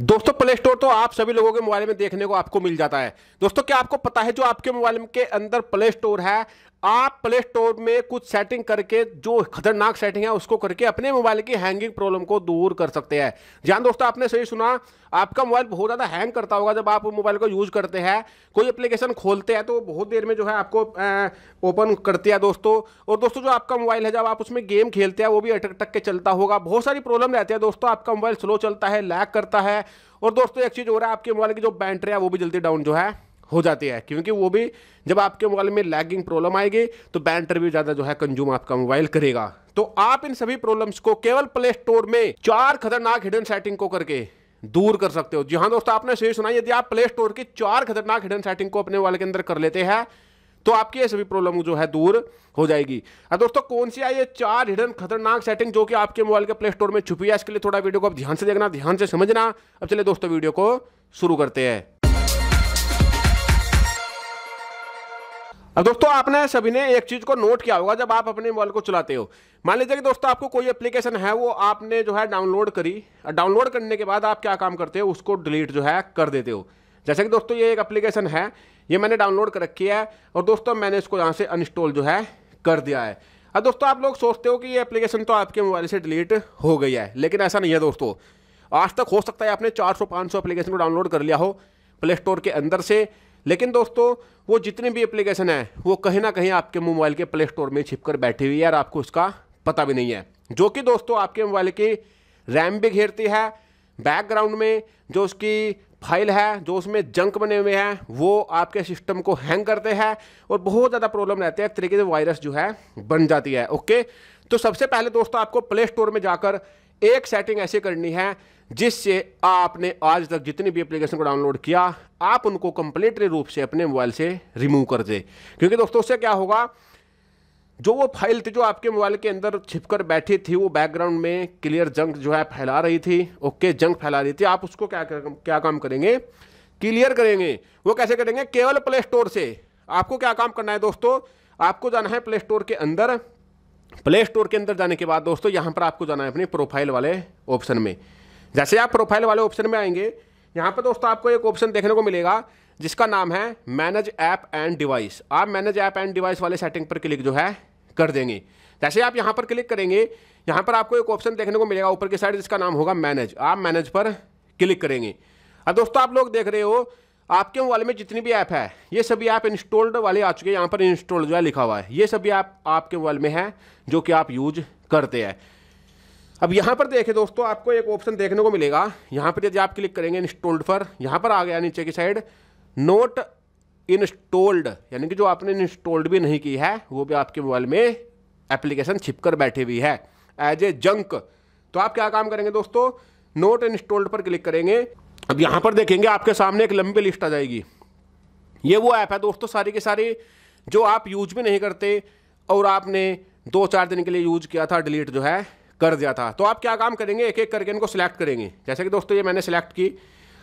दोस्तों play store तो आप सभी लोगों के मोबाइल में देखने को आपको मिल जाता है दोस्तों क्या आपको पता है जो आपके मोबाइल के अंदर प्ले स्टोर है आप प्ले स्टोर में कुछ सेटिंग करके जो खतरनाक सेटिंग है उसको करके अपने मोबाइल की हैंगिंग प्रॉब्लम को दूर कर सकते हैं जान दोस्तों आपने सही सुना आपका मोबाइल बहुत ज़्यादा हैंग करता होगा जब आप मोबाइल को यूज़ करते हैं कोई एप्लीकेशन खोलते हैं तो बहुत देर में जो है आपको ओपन करती है दोस्तों और दोस्तों जो आपका मोबाइल है जब आप उसमें गेम खेलते हैं वो भी अटक टक के चलता होगा बहुत सारी प्रॉब्लम रहती है दोस्तों आपका मोबाइल स्लो चलता है लैग करता है और दोस्तों एक चीज़ हो रहा है आपके मोबाइल की जो बैटरी है वो भी जल्दी डाउन जो है हो जाती है क्योंकि वो भी जब आपके मोबाइल में लैगिंग प्रॉब्लम आएगी तो बैंटर भी ज़्यादा जो है कंज्यूम आपका मोबाइल करेगा तो आप इन सभी प्रॉब्लम्स को केवल प्ले स्टोर में चार खतरनाक हिडन सेटिंग को करके दूर कर सकते हो जी हाँ दोस्तों आपने सही सुना यदि आप प्ले स्टोर की चार खतरनाक हिडन सेटिंग को अपने मोबाइल के अंदर कर लेते हैं तो आपकी ये सभी प्रॉब्लम जो है दूर हो जाएगी अब दोस्तों कौन सी है ये चार हिडन खतरनाक सेटिंग जो कि आपके मोबाइल के प्ले स्टोर में छुपी है इसके लिए थोड़ा वीडियो को आप ध्यान से देखना ध्यान से समझना अब चलिए दोस्तों वीडियो को शुरू करते हैं अब दोस्तों आपने सभी ने एक चीज़ को नोट किया होगा जब आप अपने मोबाइल को चलाते हो मान लीजिए कि दोस्तों आपको कोई एप्लीकेशन है वो आपने जो है डाउनलोड करी और डाउनलोड करने के बाद आप क्या काम करते हो उसको डिलीट जो है कर देते हो जैसे कि दोस्तों ये एक एप्लीकेशन है ये मैंने डाउनलोड कर रखी है और दोस्तों मैंने इसको यहाँ से अनस्टॉल जो है कर दिया है अब दोस्तों आप लोग सोचते हो कि ये एप्लीकेशन तो आपके मोबाइल से डिलीट हो गई है लेकिन ऐसा नहीं है दोस्तों आज तक हो सकता है आपने 400-500 एप्लीकेशन को डाउनलोड कर लिया हो प्ले स्टोर के अंदर से लेकिन दोस्तों वो जितनी भी एप्लीकेशन है वो कहीं ना कहीं आपके मोबाइल के प्ले स्टोर में छिपकर बैठी हुई है और आपको उसका पता भी नहीं है जो कि दोस्तों आपके मोबाइल की रैम भी घेरती है बैकग्राउंड में जो उसकी फाइल है जो उसमें जंक बने हुए हैं वो आपके सिस्टम को हैंग करते हैं और बहुत ज़्यादा प्रॉब्लम रहती है तरीके से वायरस जो है बन जाती है ओके तो सबसे पहले दोस्तों आपको प्ले स्टोर में जाकर एक सेटिंग ऐसे करनी है जिससे आपने आज तक जितनी भी एप्लीकेशन को डाउनलोड किया आप उनको कंप्लीटली रूप से अपने मोबाइल से रिमूव कर दे क्योंकि दोस्तों उससे क्या होगा जो वो फाइल थी जो आपके मोबाइल के अंदर छिपकर बैठी थी वो बैकग्राउंड में क्लियर जंक जो है फैला रही थी ओके जंक फैला रही थी आप उसको क्या कर, क्या काम करेंगे क्लियर करेंगे वो कैसे करेंगे केवल प्ले स्टोर से आपको क्या काम करना है दोस्तों आपको जाना है प्ले स्टोर के अंदर प्ले स्टोर के अंदर जाने के बाद दोस्तों यहाँ पर आपको जाना है अपने प्रोफाइल वाले ऑप्शन में जैसे आप प्रोफाइल वाले ऑप्शन में आएंगे यहाँ पर दोस्तों आपको एक ऑप्शन देखने को मिलेगा जिसका नाम है मैनेज ऐप एंड डिवाइस आप मैनेज ऐप एंड डिवाइस वाले सेटिंग पर क्लिक जो है कर देंगे जैसे आप यहाँ पर क्लिक करेंगे यहाँ पर आपको एक ऑप्शन देखने को मिलेगा ऊपर की साइड जिसका नाम होगा मैनेज आप मैनेज पर क्लिक करेंगे और दोस्तों आप लोग देख रहे हो आपके मोबाइल में जितनी भी ऐप है ये सभी ऐप इंस्टॉल्ड वाले आ चुके हैं यहाँ पर इंस्टॉल्ड जो है लिखा हुआ है ये सभी ऐप आपके मोबाइल में है जो कि आप यूज करते हैं अब यहाँ पर देखें दोस्तों आपको एक ऑप्शन देखने को मिलेगा यहाँ पर यदि आप क्लिक करेंगे इंस्टॉल्ड पर यहाँ पर आ गया नीचे की साइड नोट इंस्टॉल्ड यानी कि जो आपने इंस्टॉल्ड भी नहीं की है वो भी आपके मोबाइल में एप्लीकेशन छिप कर बैठी हुई है एज ए जंक तो आप क्या काम करेंगे दोस्तों नोट इंस्टॉल्ड पर क्लिक करेंगे अब यहाँ पर देखेंगे आपके सामने एक लंबी लिस्ट आ जाएगी ये वो ऐप है दोस्तों सारी के सारी जो आप यूज भी नहीं करते और आपने दो चार दिन के लिए यूज किया था डिलीट जो है कर दिया था तो आप क्या काम करेंगे एक एक करके इनको सिलेक्ट करेंगे जैसे कि दोस्तों ये मैंने सिलेक्ट की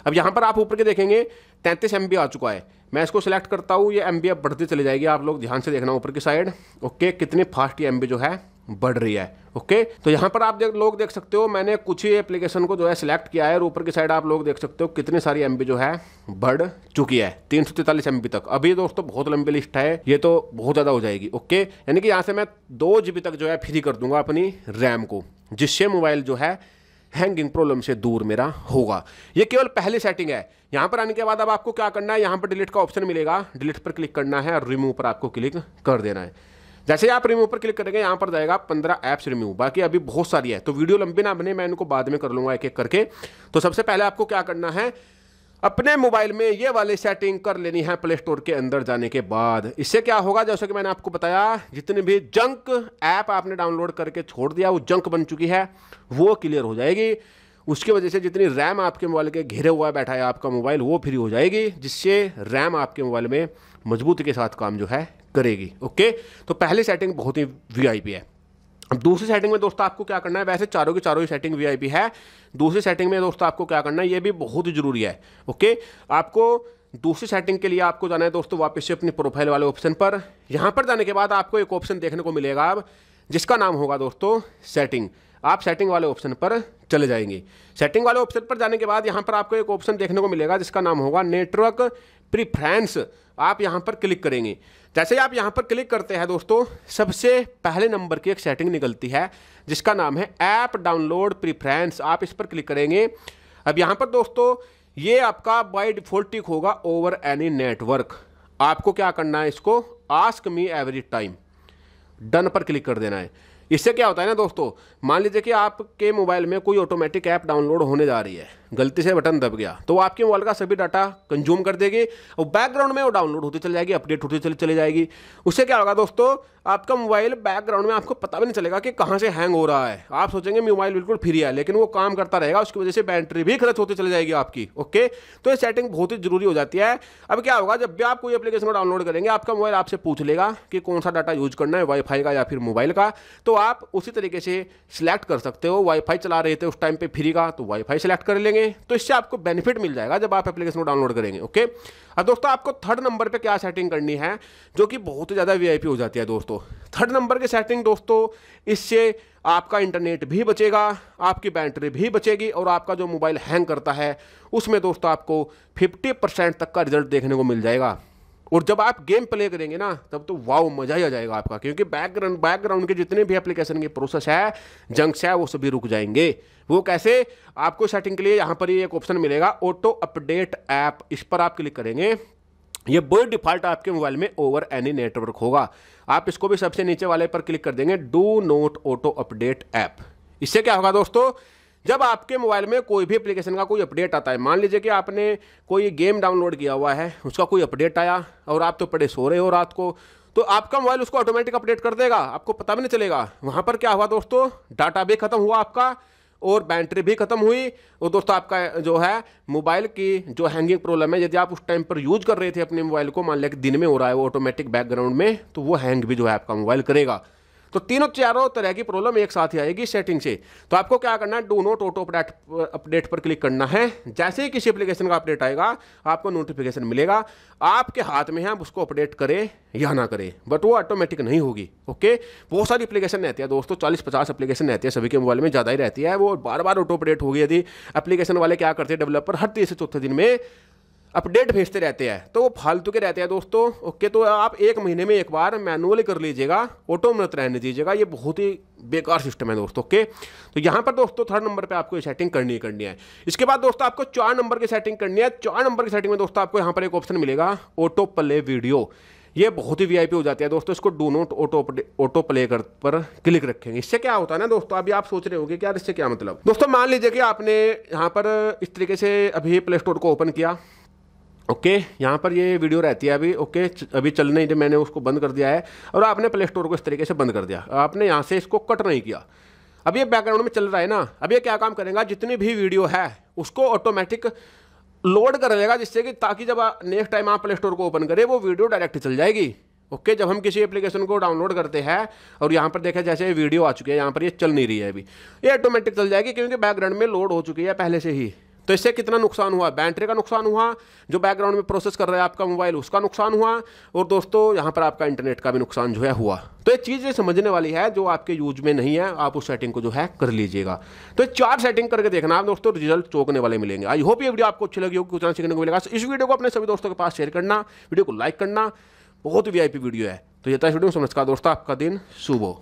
अब यहाँ पर आप ऊपर के देखेंगे तैंतीस एम आ चुका है मैं इसको सिलेक्ट करता हूँ ये एम बी बढ़ती चली जाएगी आप लोग ध्यान से देखना ऊपर की साइड ओके कितनी फास्ट ये एम जो है बढ़ रही है ओके तो यहाँ पर आप देख लोग देख सकते हो मैंने कुछ ही एप्लीकेशन को जो है सिलेक्ट किया है और ऊपर की साइड आप लोग देख सकते हो कितनी सारी एम जो है बढ़ चुकी है तीन सौ तैतालीस एम तक अभी दोस्तों बहुत लंबी लिस्ट है ये तो बहुत ज़्यादा हो जाएगी ओके यानी कि यहाँ से मैं दो जी तक जो है फ्री कर दूंगा अपनी रैम को जिससे मोबाइल जो है हैंगिंग प्रॉब्लम से दूर मेरा होगा ये केवल पहली सेटिंग है यहाँ पर आने के बाद अब आपको क्या करना है यहाँ पर डिलीट का ऑप्शन मिलेगा डिलीट पर क्लिक करना है और रिमूव पर आपको क्लिक कर देना है जैसे आप रिमूव पर क्लिक करेंगे यहाँ पर जाएगा पंद्रह ऐप्स रिमूव बाकी अभी बहुत सारी है तो वीडियो लंबी ना बने मैं इनको बाद में कर लूंगा एक एक करके तो सबसे पहले आपको क्या करना है अपने मोबाइल में ये वाली सेटिंग कर लेनी है प्ले स्टोर के अंदर जाने के बाद इससे क्या होगा जैसे कि मैंने आपको बताया जितने भी जंक ऐप आपने डाउनलोड करके छोड़ दिया वो जंक बन चुकी है वो क्लियर हो जाएगी उसकी वजह से जितनी रैम आपके मोबाइल के घेरे हुआ बैठा है आपका मोबाइल वो फ्री हो जाएगी जिससे रैम आपके मोबाइल में मजबूती के साथ काम जो है करेगी ओके तो पहली सेटिंग बहुत ही वीआईपी है अब दूसरी सेटिंग में दोस्तों आपको क्या करना है वैसे चारों की चारों ही सेटिंग वीआईपी है दूसरी सेटिंग में दोस्तों आपको क्या करना है ये भी बहुत ज़रूरी है ओके आपको दूसरी सेटिंग के लिए आपको जाना है दोस्तों वापस से अपनी प्रोफाइल वाले ऑप्शन पर यहाँ पर जाने के बाद आपको एक ऑप्शन देखने को मिलेगा अब जिसका नाम होगा दोस्तों सेटिंग आप सेटिंग वाले ऑप्शन पर चले जाएंगे सेटिंग वाले ऑप्शन पर जाने के बाद यहाँ पर आपको एक ऑप्शन देखने को मिलेगा जिसका नाम होगा नेटवर्क प्रिफ्रेंस आप यहाँ पर क्लिक करेंगे जैसे ही आप यहाँ पर क्लिक करते हैं दोस्तों सबसे पहले नंबर की एक सेटिंग निकलती है जिसका नाम है ऐप डाउनलोड प्रिफ्रेंस आप इस पर क्लिक करेंगे अब यहाँ पर दोस्तों ये आपका बाई डिफॉल्टिक होगा ओवर एनी नेटवर्क आपको क्या करना है इसको ask me every time done पर क्लिक कर देना है इससे क्या होता है ना दोस्तों मान लीजिए कि आपके मोबाइल में कोई ऑटोमेटिक ऐप डाउनलोड होने जा रही है गलती से बटन दब गया तो वो आपके मोबाइल का सभी डाटा कंज्यूम कर देगी और बैकग्राउंड में वो डाउनलोड होती चली जाएगी अपडेट होती चली चली जाएगी उससे क्या होगा दोस्तों आपका मोबाइल बैकग्राउंड में आपको पता भी नहीं चलेगा कि कहाँ से हैंग हो रहा है आप सोचेंगे मोबाइल बिल्कुल फ्री है लेकिन वो काम करता रहेगा उसकी वजह से बैटरी भी खर्च होती चली जाएगी आपकी ओके तो ये सेटिंग बहुत ही जरूरी हो जाती है अब क्या होगा जब भी आप कोई अपलीकेशन को डाउनलोड करेंगे आपका मोबाइल आपसे पूछ लेगा कि कौन सा डाटा यूज करना है वाईफाई का या फिर मोबाइल का तो आप उसी तरीके से सिलेक्ट कर सकते हो वाईफाई चला रहे थे उस टाइम पर फ्री का तो वाईफाई सेलेक्ट कर लेंगे करेंगे तो इससे आपको बेनिफिट मिल जाएगा जब आप एप्लीकेशन को डाउनलोड करेंगे ओके अब दोस्तों आपको थर्ड नंबर पे क्या सेटिंग करनी है जो कि बहुत ज़्यादा वीआईपी हो जाती है दोस्तों थर्ड नंबर की सेटिंग दोस्तों इससे आपका इंटरनेट भी बचेगा आपकी बैटरी भी बचेगी और आपका जो मोबाइल हैंग करता है उसमें दोस्तों आपको फिफ्टी परसेंट तक का रिजल्ट देखने को मिल जाएगा और जब आप गेम प्ले करेंगे ना तब तो वाओ मज़ा ही आ जाएगा आपका क्योंकि बैकग्राउंड बैकग्राउंड के जितने भी एप्लीकेशन के प्रोसेस है जंक्स है वो सभी रुक जाएंगे वो कैसे आपको सेटिंग के लिए यहाँ पर ही एक ऑप्शन मिलेगा ऑटो अपडेट ऐप इस पर आप क्लिक करेंगे ये बोर्ड डिफॉल्ट आपके मोबाइल में ओवर एनी नेटवर्क होगा आप इसको भी सबसे नीचे वाले पर क्लिक कर देंगे do not auto update app इससे क्या होगा दोस्तों जब आपके मोबाइल में कोई भी एप्लीकेशन का कोई अपडेट आता है मान लीजिए कि आपने कोई गेम डाउनलोड किया हुआ है उसका कोई अपडेट आया और आप तो पड़े सो रहे हो रात को तो आपका मोबाइल उसको ऑटोमेटिक अपडेट कर देगा आपको पता भी नहीं चलेगा वहाँ पर क्या हुआ दोस्तों डाटा भी खत्म हुआ आपका और बैटरी भी खत्म हुई और दोस्तों आपका जो है मोबाइल की जो हैंगिंग प्रॉब्लम है यदि आप उस टाइम पर यूज कर रहे थे अपने मोबाइल को मान लिया कि दिन में हो रहा है वो ऑटोमेटिक बैकग्राउंड में तो वो हैंग भी जो है आपका मोबाइल करेगा तो तीनों चारों तरह की प्रॉब्लम एक साथ ही आएगी सेटिंग से तो आपको क्या करना है do not auto update update पर क्लिक करना है जैसे ही किसी एप्लीकेशन का अपडेट आएगा आपको नोटिफिकेशन मिलेगा आपके हाथ में है आप उसको अपडेट करें या ना करें बट वो ऑटोमेटिक नहीं होगी ओके बहुत सारी एप्लीकेशन रहती है दोस्तों चालीस पचास एप्लीकेशन रहती है सभी के मोबाइल में ज़्यादा ही रहती है वो बार बार ऑटो अपडेट होगी यदि एप्लीकेशन वाले क्या करते हैं डेवलपर हर तीसरे चौथे दिन में अपडेट भेजते रहते हैं तो वो फालतू के रहते हैं दोस्तों ओके तो आप एक महीने में एक बार मैनुअली कर लीजिएगा ऑटो में रहने दीजिएगा ये बहुत ही बेकार सिस्टम है दोस्तों ओके तो यहाँ पर दोस्तों थर्ड नंबर पे आपको ये सेटिंग करनी ही करनी है इसके बाद दोस्तों आपको चार नंबर की सेटिंग करनी है चार नंबर की सेटिंग में दोस्तों आपको यहाँ पर एक ऑप्शन मिलेगा ऑटो प्ले वीडियो ये बहुत ही वीआईपी हो जाती है दोस्तों इसको do not auto auto play कर पर क्लिक रखेंगे इससे क्या होता है ना दोस्तों अभी आप सोच रहे होंगे कि यार इससे क्या मतलब दोस्तों मान लीजिए कि आपने यहाँ पर इस तरीके से अभी प्ले स्टोर को ओपन किया ओके okay, यहाँ पर ये वीडियो रहती है अभी ओके okay, अभी चल नहीं मैंने उसको बंद कर दिया है और आपने प्ले स्टोर को इस तरीके से बंद कर दिया आपने यहाँ से इसको कट नहीं किया अब ये बैकग्राउंड में चल रहा है ना अब ये क्या काम करेगा जितनी भी वीडियो है उसको ऑटोमेटिक लोड कर लेगा जिससे कि ताकि जब नेक्स्ट टाइम आप प्ले स्टोर को ओपन करें वो वीडियो डायरेक्ट चल जाएगी ओके okay, जब हम किसी एप्लीकेशन को डाउनलोड करते हैं और यहाँ पर देखा जैसे वीडियो आ चुकी है यहाँ पर ये चल नहीं रही है अभी ये ऑटोमेटिक चल जाएगी क्योंकि बैकग्राउंड में लोड हो चुकी है पहले से ही तो इससे कितना नुकसान हुआ बैटरी का नुकसान हुआ जो बैकग्राउंड में प्रोसेस कर रहा है आपका मोबाइल उसका नुकसान हुआ और दोस्तों यहाँ पर आपका इंटरनेट का भी नुकसान जो है हुआ तो ये चीज़ें समझने वाली है जो आपके यूज में नहीं है आप उस सेटिंग को जो है कर लीजिएगा तो चार सेटिंग करके देखना आप दोस्तों रिजल्ट चौकने वाले मिलेंगे आई होप ये वीडियो आपको अच्छी लगी होगी कुछ ना सीखने को मिलेगा इस वीडियो को अपने सभी दोस्तों के पास शेयर करना वीडियो को लाइक करना बहुत वी वीडियो है तो ये था वीडियो में नमस्कार दोस्तों आपका दिन शुभ हो